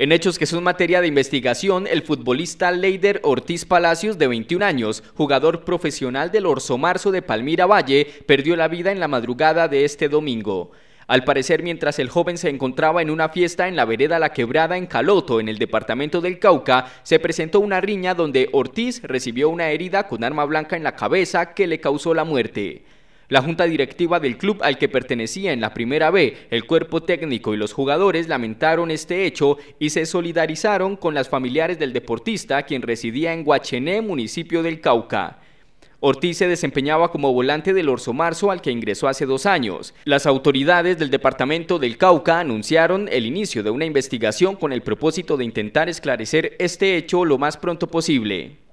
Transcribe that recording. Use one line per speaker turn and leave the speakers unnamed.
En hechos que son materia de investigación, el futbolista Leider Ortiz Palacios, de 21 años, jugador profesional del Orso Marzo de Palmira Valle, perdió la vida en la madrugada de este domingo. Al parecer, mientras el joven se encontraba en una fiesta en la vereda La Quebrada en Caloto, en el departamento del Cauca, se presentó una riña donde Ortiz recibió una herida con arma blanca en la cabeza que le causó la muerte. La junta directiva del club al que pertenecía en la primera B, el cuerpo técnico y los jugadores lamentaron este hecho y se solidarizaron con las familiares del deportista quien residía en Guachené, municipio del Cauca. Ortiz se desempeñaba como volante del Orso Marzo al que ingresó hace dos años. Las autoridades del departamento del Cauca anunciaron el inicio de una investigación con el propósito de intentar esclarecer este hecho lo más pronto posible.